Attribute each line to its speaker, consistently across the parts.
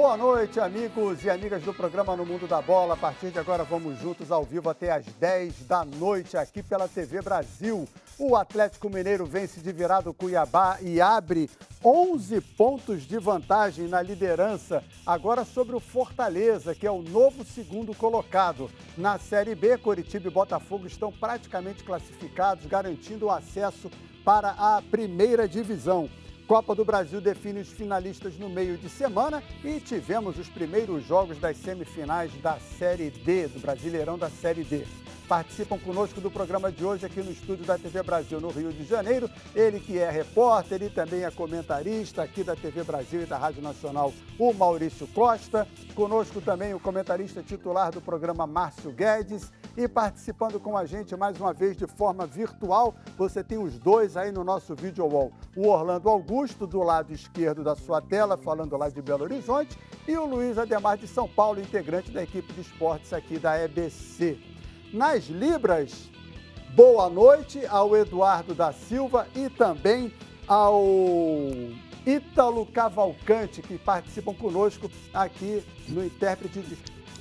Speaker 1: Boa noite, amigos e amigas do programa No Mundo da Bola. A partir de agora, vamos juntos ao vivo até às 10 da noite, aqui pela TV Brasil. O Atlético Mineiro vence de virado Cuiabá e abre 11 pontos de vantagem na liderança, agora sobre o Fortaleza, que é o novo segundo colocado. Na Série B, Coritiba e Botafogo estão praticamente classificados, garantindo o acesso para a primeira divisão. Copa do Brasil define os finalistas no meio de semana e tivemos os primeiros jogos das semifinais da Série D, do Brasileirão da Série D. Participam conosco do programa de hoje aqui no estúdio da TV Brasil, no Rio de Janeiro. Ele que é repórter e também é comentarista aqui da TV Brasil e da Rádio Nacional, o Maurício Costa. Conosco também o comentarista titular do programa, Márcio Guedes e participando com a gente mais uma vez de forma virtual, você tem os dois aí no nosso vídeo wall. O Orlando Augusto, do lado esquerdo da sua tela, falando lá de Belo Horizonte, e o Luiz Ademar de São Paulo, integrante da equipe de esportes aqui da EBC. Nas Libras, boa noite ao Eduardo da Silva e também ao Ítalo Cavalcante, que participam conosco aqui no Intérprete de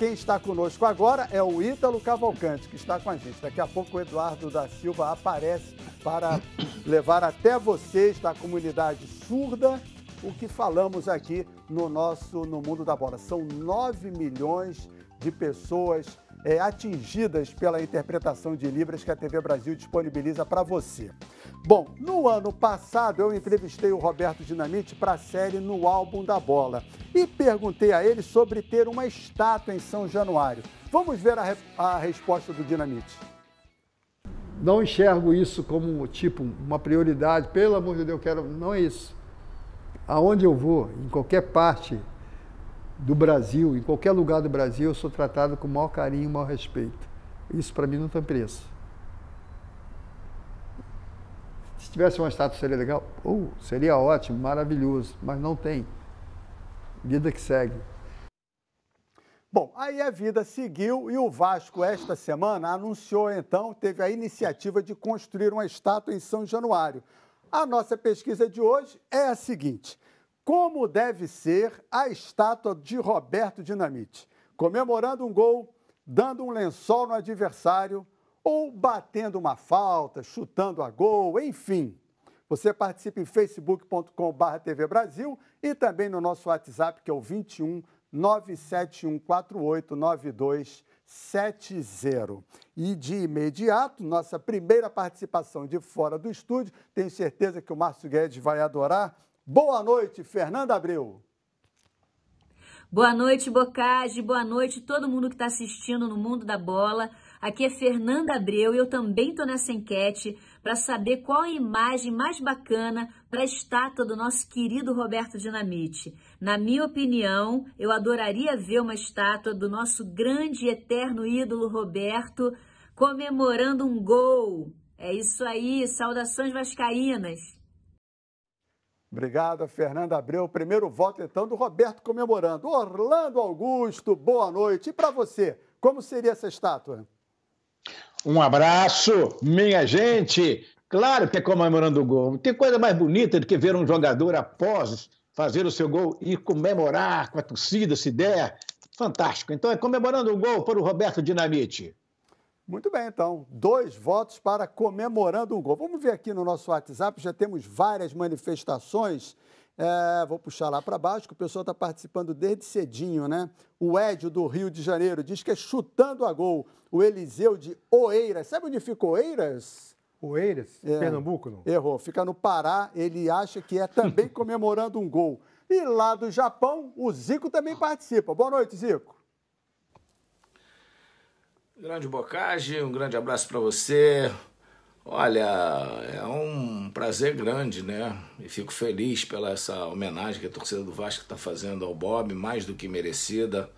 Speaker 1: quem está conosco agora é o Ítalo Cavalcante, que está com a gente. Daqui a pouco o Eduardo da Silva aparece para levar até vocês da comunidade surda o que falamos aqui no nosso No Mundo da Bola. São 9 milhões de pessoas é, atingidas pela interpretação de Libras que a TV Brasil disponibiliza para você. Bom, no ano passado eu entrevistei o Roberto Dinamite para a série No Álbum da Bola e perguntei a ele sobre ter uma estátua em São Januário. Vamos ver a, re a resposta do Dinamite. Não enxergo isso como tipo uma prioridade. Pelo amor de Deus, eu quero. Não é isso. Aonde eu vou, em qualquer parte do Brasil, em qualquer lugar do Brasil, eu sou tratado com o maior carinho e maior respeito. Isso para mim não tem preço. Se tivesse uma estátua seria legal? ou seria ótimo, maravilhoso, mas não tem. Vida que segue. Bom, aí a vida seguiu e o Vasco, esta semana, anunciou então, teve a iniciativa de construir uma estátua em São Januário. A nossa pesquisa de hoje é a seguinte como deve ser a estátua de Roberto Dinamite, comemorando um gol, dando um lençol no adversário ou batendo uma falta, chutando a gol, enfim. Você participa em facebook.com.br TV Brasil e também no nosso WhatsApp, que é o 21 971489270. E de imediato, nossa primeira participação de fora do estúdio, tenho certeza que o Márcio Guedes vai adorar, Boa noite, Fernanda Abreu. Boa noite, Bocage. Boa noite, todo mundo que está assistindo no Mundo da Bola. Aqui é Fernanda Abreu e eu também estou nessa enquete para saber qual a imagem mais bacana para a estátua do nosso querido Roberto Dinamite. Na minha opinião, eu adoraria ver uma estátua do nosso grande e eterno ídolo Roberto comemorando um gol. É isso aí,
Speaker 2: saudações vascaínas.
Speaker 1: Obrigado, Fernanda Abreu. Primeiro voto, então, do Roberto comemorando. Orlando Augusto, boa noite. E para você, como seria essa estátua?
Speaker 3: Um abraço, minha gente. Claro que é comemorando o gol. Tem coisa mais bonita do que ver um jogador após fazer o seu gol e comemorar com a torcida, se der. Fantástico. Então, é comemorando o gol para o Roberto
Speaker 1: Dinamite. Muito bem, então. Dois votos para comemorando um gol. Vamos ver aqui no nosso WhatsApp, já temos várias manifestações. É, vou puxar lá para baixo, que o pessoal está participando desde cedinho, né? O Edio do Rio de Janeiro diz que é chutando a gol. O Eliseu de Oeiras. Sabe onde fica Oeiras? Oeiras? É. Pernambuco, não? Errou. Fica no Pará. Ele acha que é também comemorando um gol. E lá do Japão, o Zico também participa. Boa noite, Zico.
Speaker 3: Grande Bocage, um grande abraço para você. Olha, é um prazer grande, né? E fico feliz pela essa homenagem que a torcida do Vasco está fazendo ao Bob, mais do que merecida.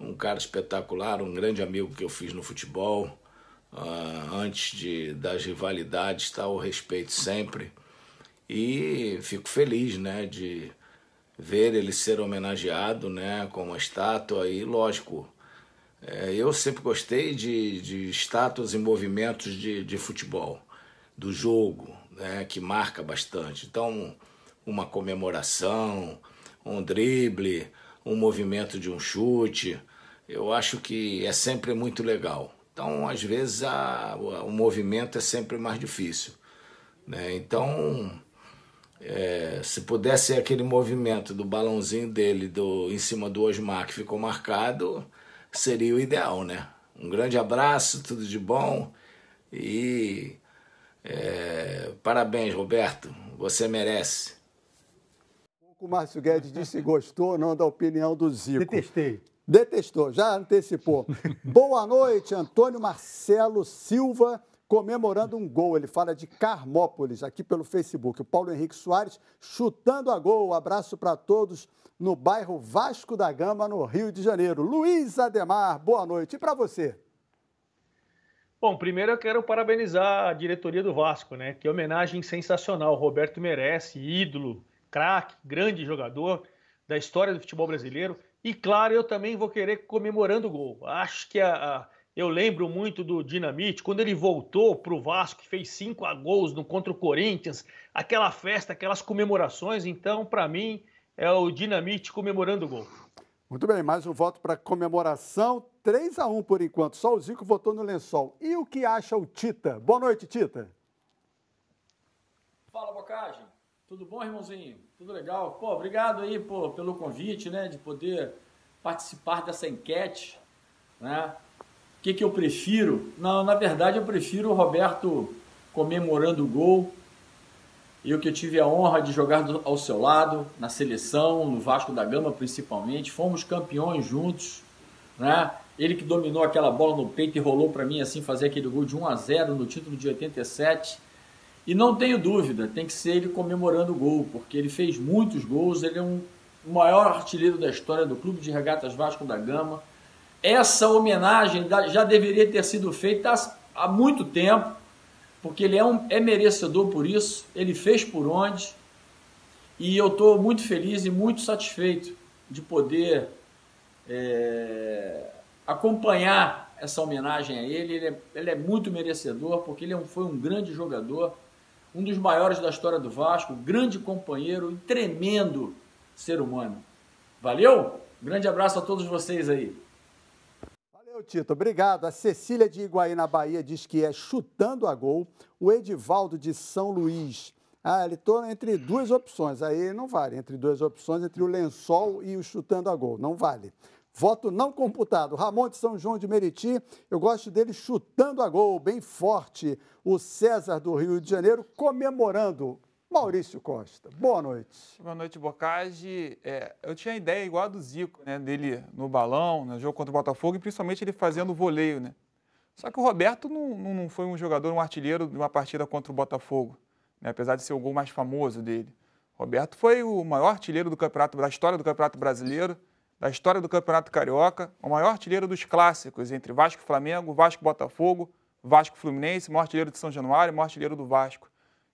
Speaker 3: Um cara espetacular, um grande amigo que eu fiz no futebol. Uh, antes de, das rivalidades, está o respeito sempre. E fico feliz, né, de ver ele ser homenageado, né, com uma estátua. E lógico, é, eu sempre gostei de, de estátuas e movimentos de, de futebol, do jogo, né, que marca bastante. Então, uma comemoração, um drible, um movimento de um chute, eu acho que é sempre muito legal. Então, às vezes, a, o movimento é sempre mais difícil. Né? Então, é, se pudesse aquele movimento do balãozinho dele do, em cima do Osmar que ficou marcado, seria o ideal, né? Um grande abraço, tudo de bom e é, parabéns, Roberto, você merece.
Speaker 1: O Márcio Guedes disse gostou, não da opinião do Zico. Detestei. Detestou, já antecipou. Boa noite, Antônio Marcelo Silva comemorando um gol. Ele fala de Carmópolis aqui pelo Facebook. O Paulo Henrique Soares chutando a gol. abraço para todos no bairro Vasco da Gama, no Rio de Janeiro. Luiz Ademar, boa noite. E para você?
Speaker 2: Bom, primeiro eu quero parabenizar a diretoria do Vasco, né? Que homenagem sensacional. Roberto merece, ídolo, craque, grande jogador da história do futebol brasileiro. E claro, eu também vou querer comemorando o gol. Acho que a, a eu lembro muito do Dinamite, quando ele voltou para o Vasco, fez cinco gols no contra o Corinthians, aquela festa, aquelas comemorações. Então, para mim, é o Dinamite comemorando o gol.
Speaker 1: Muito bem, mais um voto para comemoração. 3 a 1 por enquanto. Só o Zico votou no lençol. E o que acha o Tita? Boa noite, Tita.
Speaker 2: Fala, Bocagem. Tudo bom, irmãozinho? Tudo legal? Pô, obrigado aí pô, pelo convite, né, de poder participar dessa enquete, né? O que, que eu prefiro? Não, na verdade eu prefiro o Roberto comemorando o gol. Eu que eu tive a honra de jogar ao seu lado, na seleção, no Vasco da Gama principalmente. Fomos campeões juntos, né? Ele que dominou aquela bola no peito e rolou para mim assim fazer aquele gol de 1 a 0 no título de 87. E não tenho dúvida, tem que ser ele comemorando o gol, porque ele fez muitos gols, ele é um o maior artilheiro da história do Clube de Regatas Vasco da Gama essa homenagem já deveria ter sido feita há muito tempo, porque ele é, um, é merecedor por isso, ele fez por onde, e eu estou muito feliz e muito satisfeito de poder é, acompanhar essa homenagem a ele. Ele é, ele é muito merecedor, porque ele é um, foi um grande jogador, um dos maiores da história do Vasco, grande companheiro e tremendo ser humano. Valeu? Grande abraço a todos vocês aí.
Speaker 1: Tito, obrigado. A Cecília de Iguaí, na Bahia, diz que é chutando a gol. O Edivaldo de São Luís. Ah, ele está entre duas opções. Aí não vale. Entre duas opções, entre o lençol e o chutando a gol. Não vale. Voto não computado. Ramon de São João de Meriti, eu gosto dele chutando a gol, bem forte. O César do Rio de Janeiro comemorando Maurício Costa. Boa noite.
Speaker 4: Boa noite, Bocage. É, eu tinha a ideia igual a do Zico, né? Dele no balão, no jogo contra o Botafogo, e principalmente ele fazendo o voleio, né? Só que o Roberto não, não foi um jogador, um artilheiro de uma partida contra o Botafogo, né? apesar de ser o gol mais famoso dele. Roberto foi o maior artilheiro do campeonato, da história do Campeonato Brasileiro, da história do Campeonato Carioca, o maior artilheiro dos clássicos, entre Vasco e Flamengo, Vasco e Botafogo, Vasco e Fluminense, maior artilheiro de São Januário, maior artilheiro do Vasco.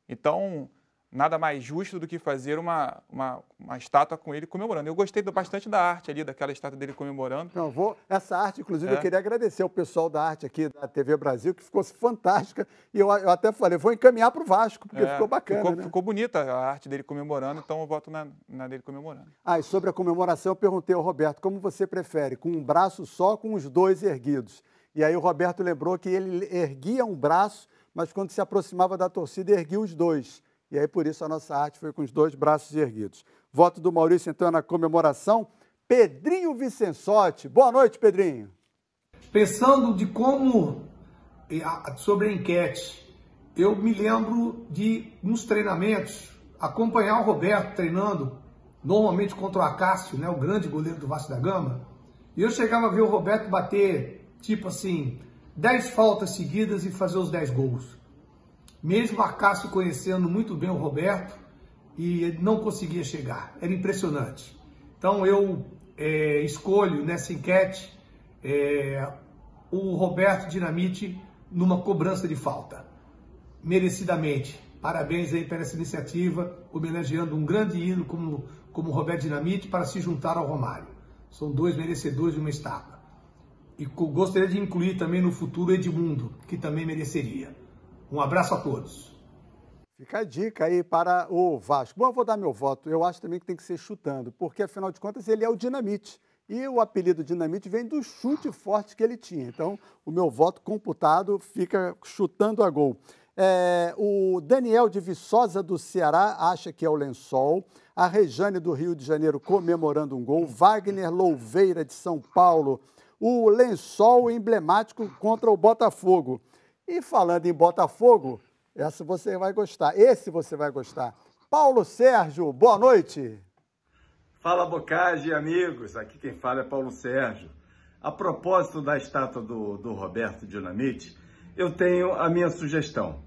Speaker 4: Então, nada mais justo do que fazer uma, uma, uma, estátua com ele comemorando. Eu gostei bastante da arte ali, daquela estátua dele comemorando. Não, vou,
Speaker 1: essa arte, inclusive, é. eu queria agradecer ao pessoal da arte aqui da TV Brasil, que ficou fantástica. E eu, eu até falei, vou encaminhar para o Vasco,
Speaker 4: porque é, ficou bacana. Ficou, né? ficou, bonita a arte dele comemorando, então eu voto na, na, dele comemorando.
Speaker 1: Ah, e sobre a comemoração, eu perguntei ao Roberto, como você prefere, com um braço só com os dois erguidos? E aí o Roberto lembrou que ele erguia um braço, mas quando se aproximava da torcida, erguia os dois. E aí, por isso, a nossa arte foi com os dois braços erguidos. Voto do Maurício, então, na comemoração. Pedrinho Vicensotti. Boa noite, Pedrinho. Pensando de como, sobre a enquete, eu me lembro de, nos treinamentos, acompanhar o Roberto treinando, normalmente contra o Acácio, né, o grande goleiro do Vasco da Gama, e eu chegava a ver o Roberto bater, tipo assim, 10 faltas seguidas e fazer os 10 gols. Mesmo a Cássio
Speaker 3: conhecendo muito bem o Roberto e não conseguia chegar. Era impressionante. Então eu é, escolho nessa enquete é,
Speaker 1: o Roberto Dinamite numa cobrança de falta. Merecidamente. Parabéns aí pela essa iniciativa, homenageando um grande ídolo como, como Roberto Dinamite para se juntar ao Romário. São dois merecedores de uma estátua. E gostaria de incluir também no futuro Edmundo, que também mereceria. Um abraço a todos. Fica a dica aí para o Vasco. Bom, eu vou dar meu voto. Eu acho também que tem que ser chutando, porque afinal de contas ele é o dinamite. E o apelido Dinamite vem do chute forte que ele tinha. Então, o meu voto computado fica chutando a gol. É, o Daniel de Viçosa do Ceará acha que é o lençol. A Rejane do Rio de Janeiro comemorando um gol. Wagner Louveira de São Paulo. O lençol emblemático contra o Botafogo. E falando em Botafogo, essa você vai gostar, esse você vai gostar. Paulo Sérgio, boa noite. Fala Bocage, amigos. Aqui quem fala é Paulo Sérgio. A propósito da estátua do, do Roberto Dinamite, eu tenho a minha sugestão.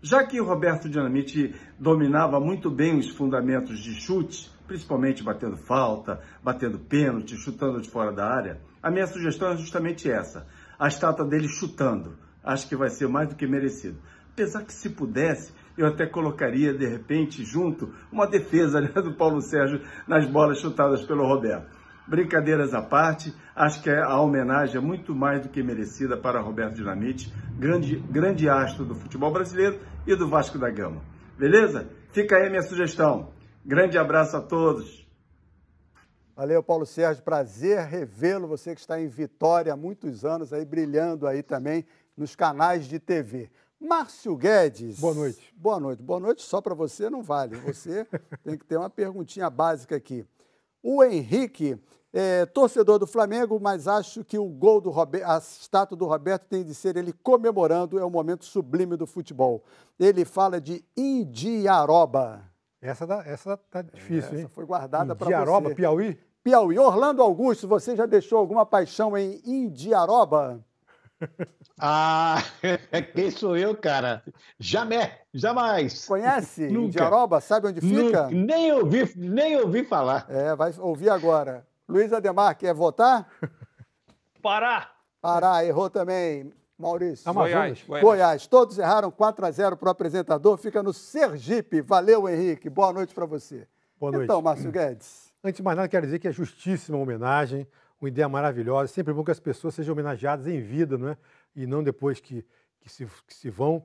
Speaker 1: Já que o Roberto Dinamite dominava muito bem os fundamentos de chute, principalmente batendo falta, batendo pênalti, chutando de fora da área, a minha sugestão é justamente essa: a estátua dele chutando acho que vai ser mais do que merecido. Apesar que se pudesse, eu até colocaria de repente junto uma defesa né, do Paulo Sérgio nas bolas chutadas pelo Roberto. Brincadeiras à parte, acho que a homenagem é muito mais do que merecida para Roberto Dinamite, grande, grande astro do futebol brasileiro e do Vasco da Gama. Beleza? Fica aí a minha sugestão. Grande abraço a todos. Valeu, Paulo Sérgio. Prazer revê-lo. Você que está em Vitória há muitos anos, aí brilhando aí também nos canais de TV. Márcio Guedes. Boa noite. Boa noite. Boa noite só para você não vale. Você tem que ter uma perguntinha básica aqui. O Henrique é torcedor do Flamengo, mas acho que o gol do Roberto, a estátua do Roberto tem de ser ele comemorando, é um momento sublime do futebol. Ele fala de Indiaroba.
Speaker 5: Essa, dá, tá, essa tá difícil, essa hein? Essa foi guardada para você. Indiaroba,
Speaker 1: Piauí? Piauí. Orlando Augusto, você já deixou alguma paixão em Indiaroba?
Speaker 3: Ah, quem sou eu, cara? Jamais, jamais.
Speaker 1: Conhece Nunca. Diaroba? Sabe onde fica? Nunca. Nem ouvi, nem ouvi falar. É, vai ouvir agora. Luiz Ademar, quer votar? Pará. Pará, errou também. Maurício. Amazonas. Goiás, Goiás. Todos erraram 4 a 0 para o apresentador. Fica no Sergipe. Valeu, Henrique. Boa noite para você. Boa noite. Então, Márcio Guedes. Antes de mais nada,
Speaker 5: quero dizer que é justíssima homenagem uma ideia maravilhosa. Sempre bom que as pessoas sejam homenageadas em vida, não é? E não depois que, que, se, que se vão.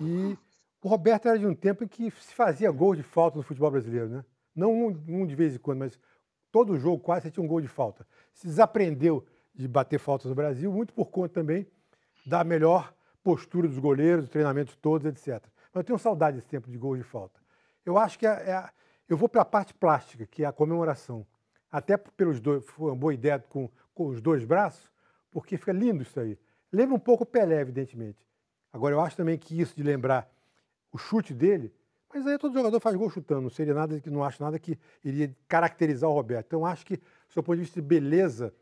Speaker 5: E o Roberto era de um tempo em que se fazia gol de falta no futebol brasileiro, né? Não um, um de vez em quando, mas todo jogo quase você tinha um gol de falta. Se desaprendeu de bater faltas no Brasil, muito por conta também da melhor postura dos goleiros, do treinamentos todos, etc. Mas eu tenho saudade desse tempo de gol de falta. Eu acho que é, é, eu vou para a parte plástica, que é a comemoração até pelos dois, foi uma boa ideia com, com os dois braços, porque fica lindo isso aí. Lembra um pouco o Pelé, evidentemente. Agora, eu acho também que isso de lembrar o chute dele, mas aí todo jogador faz gol chutando, não seria nada que não acho nada que iria caracterizar o Roberto. Então, acho que, do seu ponto de vista de beleza,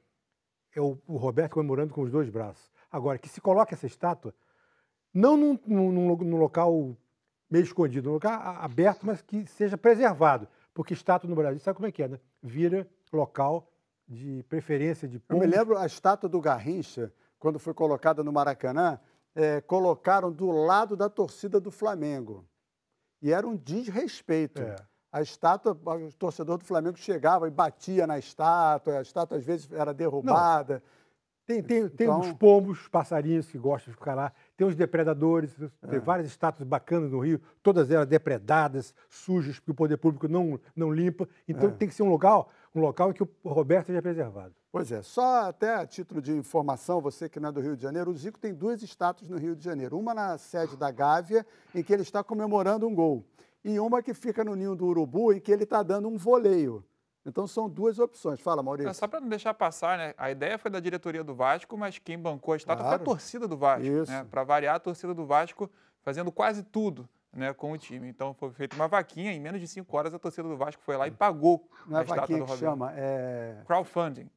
Speaker 5: é o, o Roberto comemorando com os dois braços. Agora, que se coloque essa estátua, não num, num, num local meio escondido, num lugar aberto, mas que seja preservado. Porque estátua no Brasil, sabe como é que é, né? Vira local de preferência de
Speaker 1: público. Eu me lembro a estátua do Garrincha, quando foi colocada no Maracanã, é, colocaram do lado da torcida do Flamengo. E era um desrespeito. É. A estátua, o torcedor do Flamengo chegava e batia na estátua, a estátua às vezes era derrubada. Não. Tem, tem, tem os então
Speaker 5: pombos, passarinhos que gostam de ficar lá, tem os depredadores, é. tem várias estátuas bacanas no Rio, todas elas depredadas, sujas, porque o poder público não, não limpa. Então é. tem que ser um local, um local em que o Roberto seja preservado.
Speaker 1: Pois é, só até a título de informação, você que não é do Rio de Janeiro, o Zico tem duas estátuas no Rio de Janeiro. Uma na sede da Gávea, em que ele está comemorando um gol. E uma que fica no ninho do Urubu, em que ele está dando um voleio. Então são duas opções. Fala, Maurício. É,
Speaker 4: só para não deixar passar, né? A ideia foi da diretoria do Vasco, mas quem bancou a estátua claro. foi a torcida do Vasco. Né? Isso. Né? Para variar, a torcida do Vasco fazendo quase tudo né, com o time. Então foi feita uma vaquinha, em menos de cinco horas a torcida do Vasco foi lá e pagou não é a é estátua do Robinho. chama, é... Crowdfunding.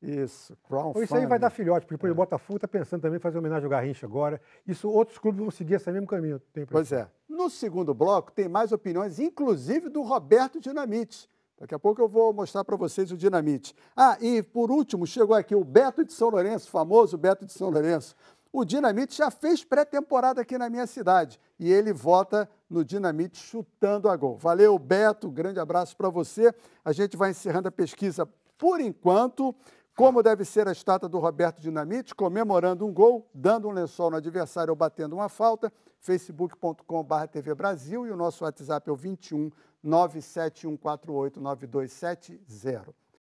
Speaker 4: Isso, crowdfunding. Isso aí vai
Speaker 5: dar filhote, porque é. o Botafogo está pensando também
Speaker 1: em fazer homenagem ao Garrincha agora. Isso, outros clubes vão seguir esse mesmo caminho. pois é. No segundo bloco, tem mais opiniões, inclusive do Roberto Dinamite Daqui a pouco eu vou mostrar para vocês o dinamite. Ah, e por último, chegou aqui o Beto de São Lourenço, famoso Beto de São Lourenço. O Dinamite já fez pré-temporada aqui na minha cidade e ele vota no Dinamite chutando a gol. Valeu, Beto, grande abraço para você. A gente vai encerrando a pesquisa por enquanto. Como deve ser a estátua do Roberto Dinamite, comemorando um gol, dando um lençol no adversário ou batendo uma falta, facebook.com.br TV Brasil e o nosso WhatsApp é o 21 971489270.